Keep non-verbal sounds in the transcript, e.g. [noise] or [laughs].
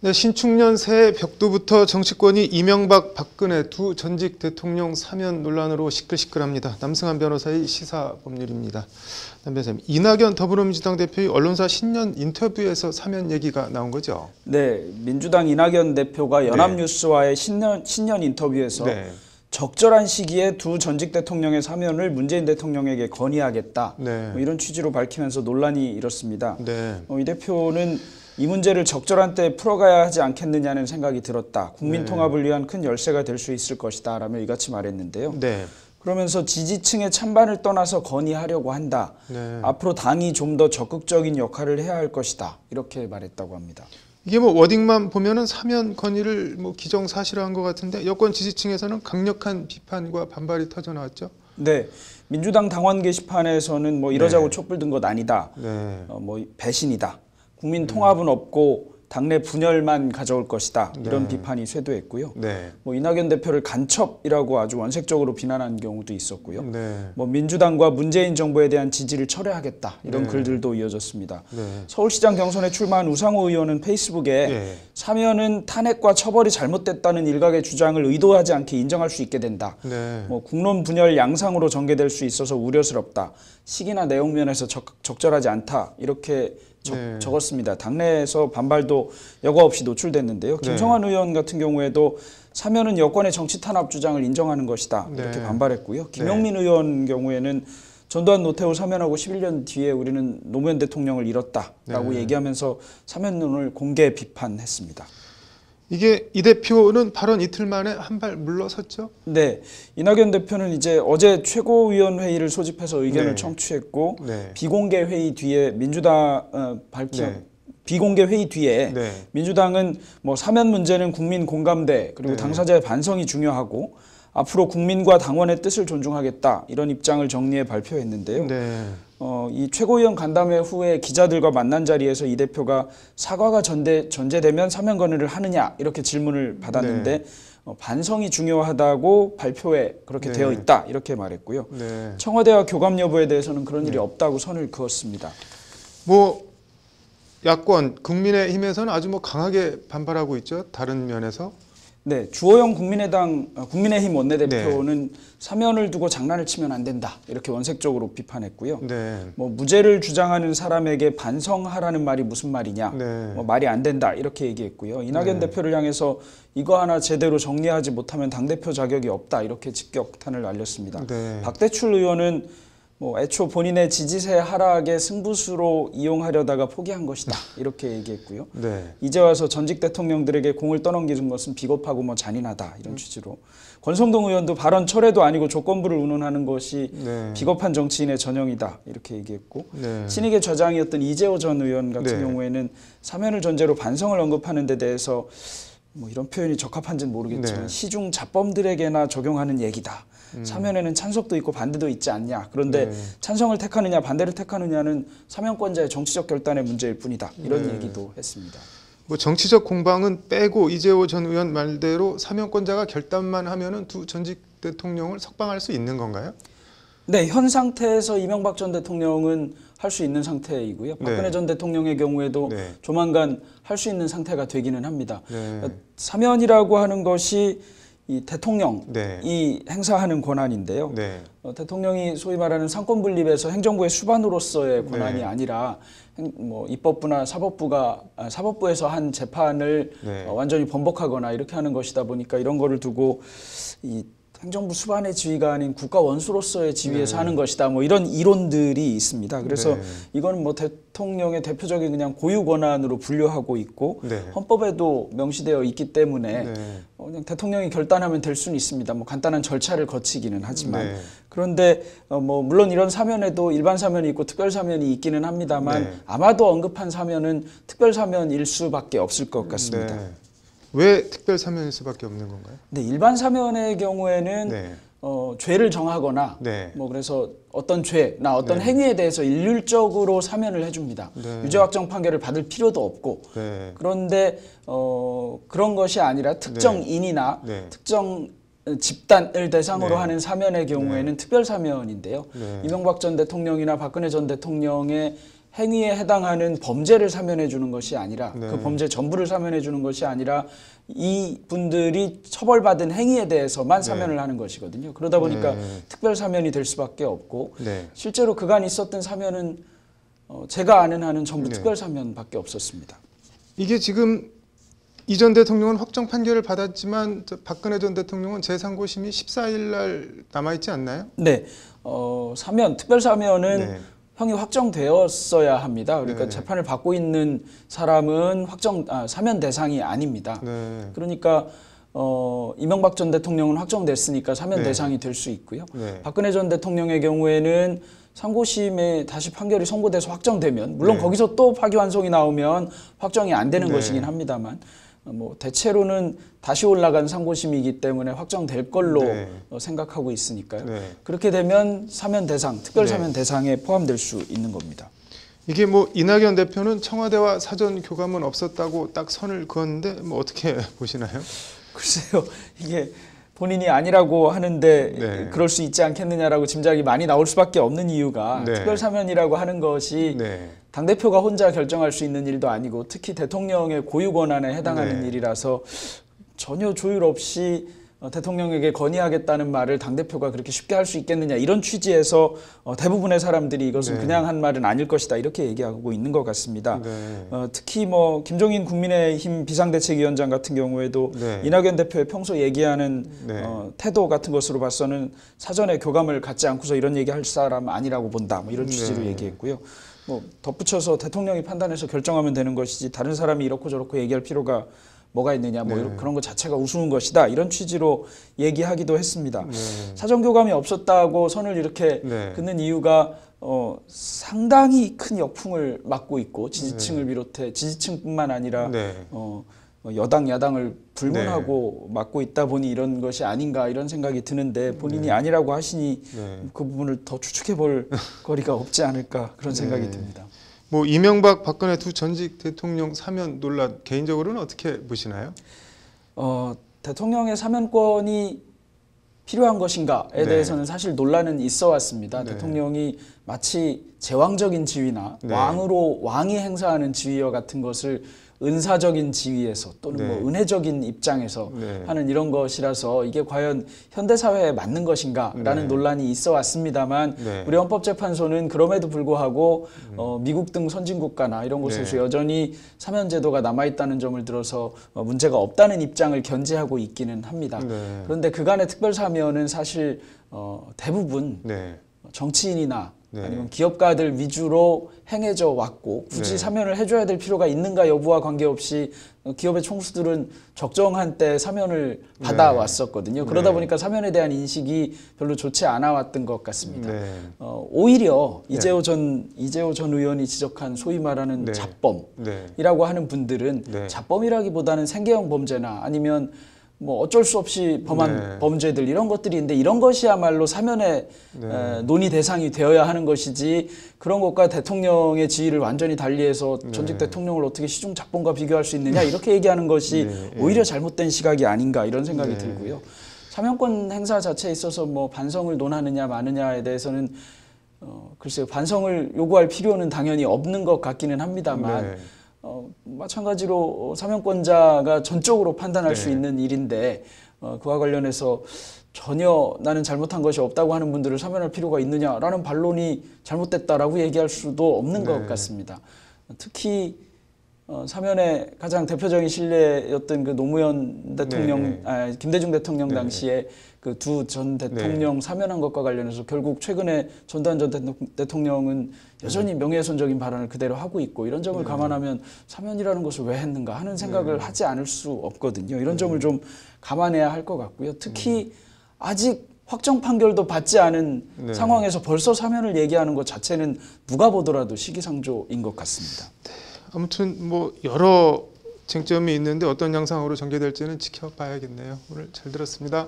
네, 신축년 새해 벽두부터 정치권이 이명박, 박근혜 두 전직 대통령 사면 논란으로 시끌시끌합니다. 남승한 변호사의 시사법률입니다. 남 변호사님, 이낙연 더불어민주당 대표의 언론사 신년 인터뷰에서 사면 얘기가 나온 거죠? 네, 민주당 이낙연 대표가 연합뉴스와의 네. 신년, 신년 인터뷰에서 네. 적절한 시기에 두 전직 대통령의 사면을 문재인 대통령에게 건의하겠다. 네. 뭐 이런 취지로 밝히면서 논란이 일었습니다. 네. 어, 이 대표는 이 문제를 적절한 때에 풀어가야 하지 않겠느냐는 생각이 들었다. 국민 네. 통합을 위한 큰 열쇠가 될 수 있을 것이다. 라며 이같이 말했는데요. 네. 그러면서 지지층의 찬반을 떠나서 건의하려고 한다. 네. 앞으로 당이 좀 더 적극적인 역할을 해야 할 것이다. 이렇게 말했다고 합니다. 이게 뭐 워딩만 보면은 사면 건의를 뭐 기정사실화한 것 같은데 여권 지지층에서는 강력한 비판과 반발이 터져 나왔죠. 네. 민주당 당원 게시판에서는 뭐 이러자고 네. 촛불 든 것 아니다. 네. 어, 뭐 배신이다. 국민 통합은 음. 없고 당내 분열만 가져올 것이다 이런 네. 비판이 쇄도했고요. 네. 뭐 이낙연 대표를 간첩이라고 아주 원색적으로 비난한 경우도 있었고요. 네. 뭐 민주당과 문재인 정부에 대한 지지를 철회하겠다 이런 네. 글들도 이어졌습니다. 네. 서울시장 경선에 출마한 우상호 의원은 페이스북에 예. 하면은 탄핵과 처벌이 잘못됐다는 일각의 주장을 의도하지 않게 인정할 수 있게 된다. 네. 뭐 국론 분열 양상으로 전개될 수 있어서 우려스럽다. 시기나 내용 면에서 적, 적절하지 않다. 이렇게 적, 네. 적었습니다. 당내에서 반발도 여과 없이 노출됐는데요. 네. 김성환 네. 의원 같은 경우에도 사면은 여권의 정치 탄압 주장을 인정하는 것이다. 이렇게 네. 반발했고요. 김영민 네. 의원 경우에는 전두환 노태우 사면하고 11년 뒤에 우리는 노무현 대통령을 잃었다라고 네. 얘기하면서 사면론을 공개 비판했습니다. 이게 이 대표는 발언 이틀 만에 한 발 물러섰죠? 네. 이낙연 대표는 이제 어제 최고위원회의를 소집해서 의견을 네. 청취했고 네. 비공개 회의 뒤에 민주당 어, 밝힌 네. 비공개 회의 뒤에 네. 민주당은 뭐 사면 문제는 국민 공감대 그리고 네. 당사자의 반성이 중요하고 앞으로 국민과 당원의 뜻을 존중하겠다 이런 입장을 정리해 발표했는데요. 네. 어, 이 최고위원 간담회 후에 기자들과 만난 자리에서 이 대표가 사과가 전제, 전제되면 사면건의를 하느냐 이렇게 질문을 받았는데 네. 어, 반성이 중요하다고 발표에 그렇게 네. 되어 있다 이렇게 말했고요. 네. 청와대와 교감 여부에 대해서는 그런 일이 네. 없다고 선을 그었습니다. 뭐 야권 국민의힘에서는 아주 뭐 강하게 반발하고 있죠. 다른 면에서 네, 주호영 국민의당 어, 국민의힘 원내대표는 네. 사면을 두고 장난을 치면 안 된다 이렇게 원색적으로 비판했고요. 네. 뭐 무죄를 주장하는 사람에게 반성하라는 말이 무슨 말이냐, 네. 뭐 말이 안 된다 이렇게 얘기했고요. 이낙연 네. 대표를 향해서 이거 하나 제대로 정리하지 못하면 당 대표 자격이 없다 이렇게 직격탄을 날렸습니다. 네. 박대출 의원은 뭐 애초 본인의 지지세 하락의 승부수로 이용하려다가 포기한 것이다 이렇게 얘기했고요. 네. 이제 와서 전직 대통령들에게 공을 떠넘기는 것은 비겁하고 뭐 잔인하다 이런 음. 취지로 권성동 의원도 발언 철회도 아니고 조건부를 운운하는 것이 네. 비겁한 정치인의 전형이다 이렇게 얘기했고 네. 신익의 좌장이었던 이재호 전 의원 같은 네. 경우에는 사면을 전제로 반성을 언급하는 데 대해서 뭐 이런 표현이 적합한지는 모르겠지만 네. 시중 자범들에게나 적용하는 얘기다. 음. 사면에는 찬성도 있고 반대도 있지 않냐. 그런데 네. 찬성을 택하느냐 반대를 택하느냐는 사면권자의 정치적 결단의 문제일 뿐이다. 이런 네. 얘기도 했습니다. 뭐 정치적 공방은 빼고 이재호 전 의원 말대로 사면권자가 결단만 하면은 두 전직 대통령을 석방할 수 있는 건가요? 네, 현 상태에서 이명박 전 대통령은 할 수 있는 상태이고요. 네. 박근혜 네. 전 대통령의 경우에도 네. 조만간 할 수 있는 상태가 되기는 합니다. 네. 사면이라고 하는 것이 이 대통령이 네. 행사하는 권한인데요. 네. 어, 대통령이 소위 말하는 상권 분립에서 행정부의 수반으로서의 네. 권한이 네. 아니라 행, 뭐 입법부나 사법부가 아, 사법부에서 한 재판을 네. 어, 완전히 번복하거나 이렇게 하는 것이다 보니까 이런 거를 두고 이 행정부 수반의 지위가 아닌 국가 원수로서의 지위에서 네. 하는 것이다. 뭐 이런 이론들이 있습니다. 그래서 네. 이거는 뭐 대통령의 대표적인 그냥 고유 권한으로 분류하고 있고 네. 헌법에도 명시되어 있기 때문에 네. 어 그냥 대통령이 결단하면 될 수는 있습니다. 뭐 간단한 절차를 거치기는 하지만 네. 그런데 어뭐 물론 이런 사면에도 일반 사면이 있고 특별 사면이 있기는 합니다만 네. 아마도 언급한 사면은 특별 사면일 수밖에 없을 것 같습니다. 왜 특별 사면일 수밖에 없는 건가요? 근 네, 일반 사면의 경우에는 네. 어, 죄를 정하거나 네. 뭐 그래서 어떤 죄나 어떤 네. 행위에 대해서 일률적으로 사면을 해줍니다. 네. 유죄 확정 판결을 받을 필요도 없고 네. 그런데 어, 그런 것이 아니라 특정인이나 네. 특정 집단을 대상으로 하는 사면의 경우에는 특별 사면인데요. 이명박 전 대통령이나 박근혜 전 대통령의 행위에 해당하는 범죄를 사면해 주는 것이 아니라 네. 그 범죄 전부를 사면해 주는 것이 아니라 이 분들이 처벌받은 행위에 대해서만 네. 사면을 네. 하는 것이거든요. 그러다 보니까 네. 특별 사면이 될 수밖에 없고 네. 실제로 그간 있었던 사면은 어 제가 아는 한은 전부 네. 특별 사면밖에 없었습니다. 이게 지금 이전 대통령은 확정 판결을 받았지만 박근혜 전 대통령은 재상고심이 14일 날 남아 있지 않나요? 네. 어 사면 특별 사면은 형이 확정되었어야 합니다. 그러니까 네. 재판을 받고 있는 사람은 확정 아, 사면 대상이 아닙니다. 네. 그러니까 어, 이명박 전 대통령은 확정됐으니까 사면 네. 대상이 될 수 있고요. 네. 박근혜 전 대통령의 경우에는 상고심에 다시 판결이 선고돼서 확정되면 물론 네. 거기서 또 파기환송이 나오면 확정이 안 되는 네. 것이긴 합니다만 뭐 대체로는 다시 올라간 상고심이기 때문에 확정될 걸로 네. 어, 생각하고 있으니까요. 네. 그렇게 되면 사면 대상, 특별 네. 사면 네. 대상에 포함될 수 있는 겁니다. 이게 뭐 이낙연 대표는 청와대와 사전 교감은 없었다고 딱 선을 그었는데 뭐 어떻게 [laughs] 보시나요? 글쎄요, 이게 본인이 아니라고 하는데 네. 그럴 수 있지 않겠느냐라고 짐작이 많이 나올 수밖에 없는 이유가 네. 특별 사면이라고 하는 것이 네. 당 대표가 혼자 결정할 수 있는 일도 아니고 특히 대통령의 고유 권한에 해당하는 네. 일이라서 전혀 조율 없이 어, 대통령에게 건의하겠다는 말을 당대표가 그렇게 쉽게 할 수 있겠느냐 이런 취지에서 어, 대부분의 사람들이 이것은 네. 그냥 한 말은 아닐 것이다 이렇게 얘기하고 있는 것 같습니다. 네. 어, 특히 뭐 김종인 국민의힘 비상대책위원장 같은 경우에도 네. 이낙연 대표의 평소 얘기하는 네. 어, 태도 같은 것으로 봐서는 사전에 교감을 갖지 않고서 이런 얘기할 사람 아니라고 본다 뭐 이런 네. 취지로 얘기했고요. 뭐 덧붙여서 대통령이 판단해서 결정하면 되는 것이지 다른 사람이 이렇고 저렇고 얘기할 필요가 뭐가 있느냐 뭐 네. 그런 것 자체가 우스운 것이다 이런 취지로 얘기하기도 했습니다. 네. 사정 교감이 없었다고 선을 이렇게 네. 긋는 이유가 어, 상당히 큰 역풍을 맞고 있고 지지층을 네. 비롯해 지지층뿐만 아니라 네. 어, 여당 야당을 불문하고 네. 맡고 있다 보니 이런 것이 아닌가 이런 생각이 드는데 본인이 네. 아니라고 하시니 네. 그 부분을 더 추측해 볼 [laughs] 거리가 없지 않을까 그런 생각이 네. 듭니다. 뭐 이명박 박근혜 두 전직 대통령 사면 논란 개인적으로는 어떻게 보시나요? 어, 대통령의 사면권이 필요한 것인가에 네. 대해서는 사실 논란은 있어 왔습니다. 네. 대통령이 마치 제왕적인 지위나 네. 왕으로 왕이 행사하는 지위와 같은 것을 은사적인 지위에서 또는 뭐 네. 뭐 은혜적인 입장에서 네. 하는 이런 것이라서 이게 과연 현대 사회에 맞는 것인가라는 네. 논란이 있어 왔습니다만 네. 우리 헌법재판소는 그럼에도 불구하고 음. 어, 미국 등 선진국가나 이런 곳에서 네. 여전히 사면제도가 남아 있다는 점을 들어서 어, 문제가 없다는 입장을 견지하고 있기는 합니다. 네. 그런데 그간의 특별사면은 사실 어, 대부분 정치인이나 네. 아니면 기업가들 위주로 행해져 왔고 굳이 네. 사면을 해줘야 될 필요가 있는가 여부와 관계없이 기업의 총수들은 적정한 때 사면을 네. 받아왔었거든요. 그러다 네. 보니까 사면에 대한 인식이 별로 좋지 않아왔던 것 같습니다. 네. 어, 오히려 이재호 전 이재호 전 의원이 지적한 소위 말하는 잡범이라고 하는 분들은 잡범이라기보다는 생계형 범죄나 아니면 뭐 어쩔 수 없이 범한 네. 범죄들 이런 것들이있는데 이런 것이야말로 사면의 네. 에, 논의 대상이 되어야 하는 것이지 그런 것과 대통령의 지위를 완전히 달리해서 네. 전직 대통령을 어떻게 시중 작본과 비교할 수 있느냐 이렇게 얘기하는 것이 네. 오히려 잘못된 시각이 아닌가 이런 생각이 네. 들고요. 사면권 행사 자체에 있어서 뭐 반성을 논하느냐 마느냐에 대해서는 어, 글쎄요 반성을 요구할 필요는 당연히 없는 것 같기는 합니다만. 네. 어, 마찬가지로 어, 사명권자가 전적으로 판단할 네. 수 있는 일인데 어, 그와 관련해서 전혀 나는 잘못한 것이 없다고 하는 분들을 사면할 필요가 있느냐라는 반론이 잘못됐다라고 얘기할 수도 없는 네. 것 같습니다. 특히 어, 사면의 가장 대표적인 신뢰였던 그 노무현 네, 대통령, 네. 아, 김대중 대통령 네. 당시에 그두전 네. 대통령 네. 사면한 것과 관련해서 결국 최근에 전두환 전 대통령은 여전히 네. 명예훼손적인 발언을 그대로 하고 있고 이런 점을 네. 감안하면 사면이라는 것을 왜 했는가 하는 생각을 네. 하지 않을 수 없거든요. 이런 네. 점을 좀 감안해야 할 것 같고요. 특히 아직 확정 판결도 받지 않은 네. 상황에서 벌써 사면을 얘기하는 것 자체는 누가 보더라도 시기상조인 것 같습니다. 네. 아무튼 뭐 여러 쟁점이 있는데 어떤 양상으로 전개될지는 지켜봐야겠네요. 오늘 잘 들었습니다.